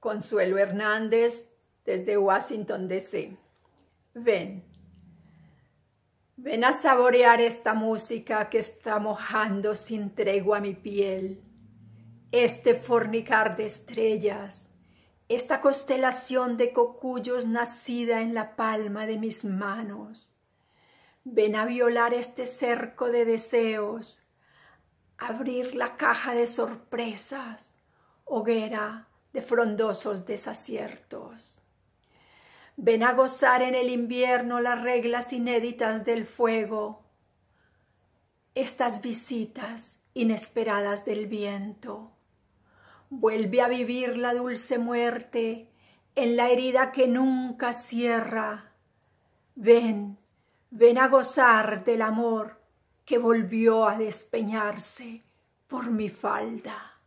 Consuelo Hernández, desde Washington, D.C. Ven. Ven a saborear esta música que está mojando sin tregua mi piel, este fornicar de estrellas, esta constelación de cocuyos nacida en la palma de mis manos. Ven a violar este cerco de deseos, abrir la caja de sorpresas, hoguera, de frondosos desaciertos. Ven a gozar en el invierno las reglas inéditas del fuego, estas visitas inesperadas del viento. Vuelve a vivir la dulce muerte en la herida que nunca cierra. Ven, ven a gozar del amor que volvió a despeñarse por mi falda.